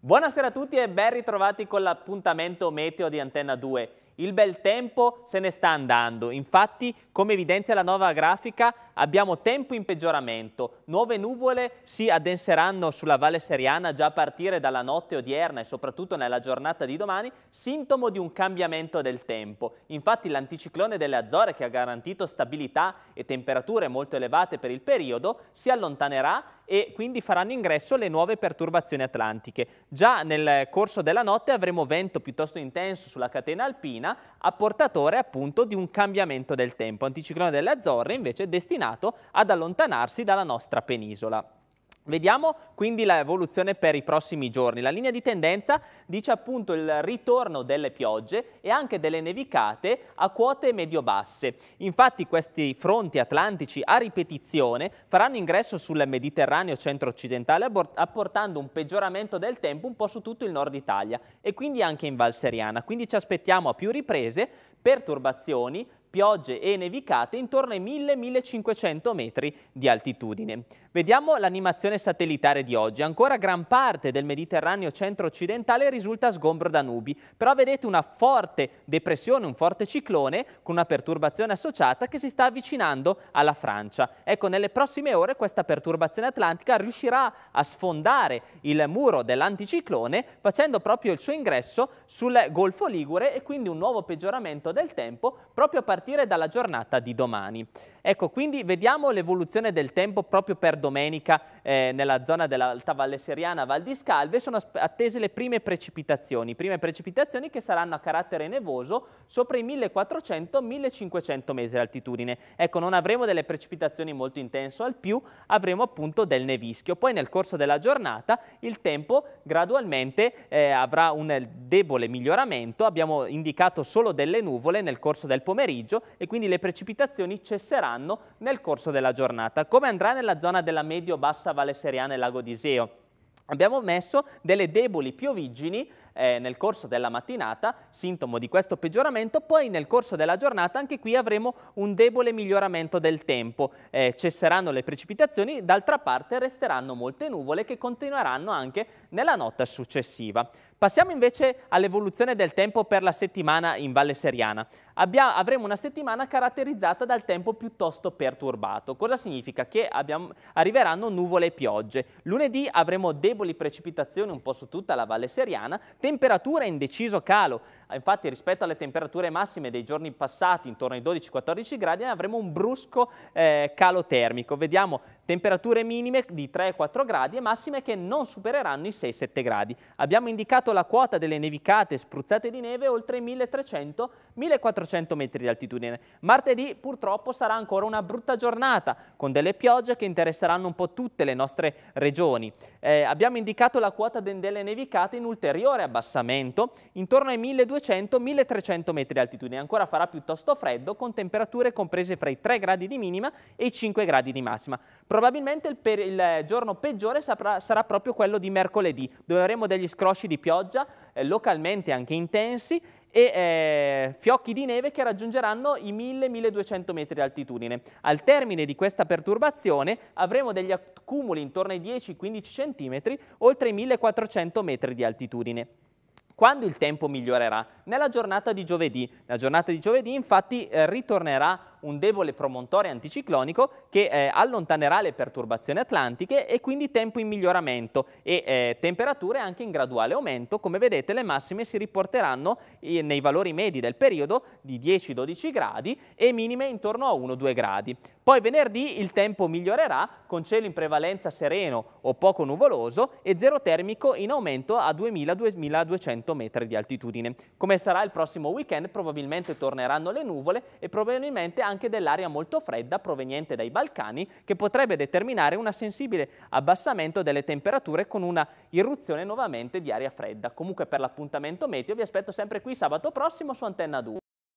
Buonasera a tutti e ben ritrovati con l'appuntamento meteo di Antenna 2. Il bel tempo se ne sta andando, infatti come evidenzia la nuova grafica abbiamo tempo in peggioramento, nuove nuvole si addenseranno sulla Valle Seriana già a partire dalla notte odierna e soprattutto nella giornata di domani, sintomo di un cambiamento del tempo. Infatti l'anticiclone delle Azzore che ha garantito stabilità e temperature molto elevate per il periodo si allontanerà e quindi faranno ingresso le nuove perturbazioni atlantiche. Già nel corso della notte avremo vento piuttosto intenso sulla catena alpina Filipina, apportatore appunto di un cambiamento del tempo. Anticiclone delle Azzorre invece è destinato ad allontanarsi dalla nostra penisola. Vediamo quindi l'evoluzione per i prossimi giorni. La linea di tendenza dice appunto il ritorno delle piogge e anche delle nevicate a quote medio-basse. Infatti questi fronti atlantici a ripetizione faranno ingresso sul Mediterraneo centro-occidentale apportando un peggioramento del tempo un po' su tutto il nord Italia e quindi anche in Valseriana. Quindi ci aspettiamo a più riprese perturbazioni piogge e nevicate intorno ai 1000-1500 metri di altitudine. Vediamo l'animazione satellitare di oggi. Ancora gran parte del Mediterraneo centro-occidentale risulta sgombro da nubi, però vedete una forte depressione, un forte ciclone con una perturbazione associata che si sta avvicinando alla Francia. Ecco, nelle prossime ore questa perturbazione atlantica riuscirà a sfondare il muro dell'anticiclone facendo proprio il suo ingresso sul Golfo Ligure e quindi un nuovo peggioramento del tempo proprio a partire partire dalla giornata di domani. Ecco, quindi vediamo l'evoluzione del tempo proprio per domenica eh, nella zona dell'Alta Valle Seriana, Val di Scalve, sono attese le prime precipitazioni, prime precipitazioni che saranno a carattere nevoso sopra i 1400-1500 metri di altitudine. Ecco, non avremo delle precipitazioni molto intense, al più, avremo appunto del nevischio. Poi nel corso della giornata il tempo gradualmente eh, avrà un debole miglioramento, abbiamo indicato solo delle nuvole nel corso del pomeriggio, maggio e quindi le precipitazioni cesseranno nel corso della giornata. Come andrà nella zona della medio-bassa Valle Seriana e Lago di Seo? Abbiamo messo delle deboli piovigini eh, nel corso della mattinata, sintomo di questo peggioramento, poi nel corso della giornata anche qui avremo un debole miglioramento del tempo, eh, cesseranno le precipitazioni, d'altra parte resteranno molte nuvole che continueranno anche nella notte successiva. Passiamo invece all'evoluzione del tempo per la settimana in Valle Seriana. Abbia, avremo una settimana caratterizzata dal tempo piuttosto perturbato. Cosa significa? Che abbiamo, arriveranno nuvole e piogge. Lunedì avremo deboli precipitazioni un po' su tutta la Valle Seriana, Temperatura in deciso calo, eh, infatti rispetto alle temperature massime dei giorni passati, intorno ai 12-14 gradi, avremo un brusco eh, calo termico. Vediamo Temperature minime di 3-4 gradi e massime che non supereranno i 6-7 gradi. Abbiamo indicato la quota delle nevicate spruzzate di neve oltre i 1300-1400 metri di altitudine. Martedì purtroppo sarà ancora una brutta giornata con delle piogge che interesseranno un po' tutte le nostre regioni. Eh, abbiamo indicato la quota delle nevicate in ulteriore abbassamento intorno ai 1200-1300 metri di altitudine. Ancora farà piuttosto freddo con temperature comprese fra i 3 gradi di minima e i 5 gradi di massima. Probabilmente il, per, il giorno peggiore sarà, sarà proprio quello di mercoledì, dove avremo degli scrosci di pioggia, eh, localmente anche intensi, e eh, fiocchi di neve che raggiungeranno i 1000-1200 metri di altitudine. Al termine di questa perturbazione avremo degli accumuli intorno ai 10-15 cm oltre i 1400 metri di altitudine. Quando il tempo migliorerà? Nella giornata di giovedì. La giornata di giovedì infatti eh, ritornerà un debole promontore anticiclonico che eh, allontanerà le perturbazioni atlantiche e quindi tempo in miglioramento e eh, temperature anche in graduale aumento. Come vedete le massime si riporteranno eh, nei valori medi del periodo di 10-12 gradi e minime intorno a 1-2 gradi. Poi venerdì il tempo migliorerà con cielo in prevalenza sereno o poco nuvoloso e zero termico in aumento a 2000-2200 metri di altitudine. Come sarà il prossimo weekend probabilmente torneranno le nuvole e probabilmente anche dell'aria molto fredda proveniente dai Balcani che potrebbe determinare un sensibile abbassamento delle temperature con una irruzione nuovamente di aria fredda. Comunque per l'appuntamento meteo vi aspetto sempre qui sabato prossimo su Antenna 2.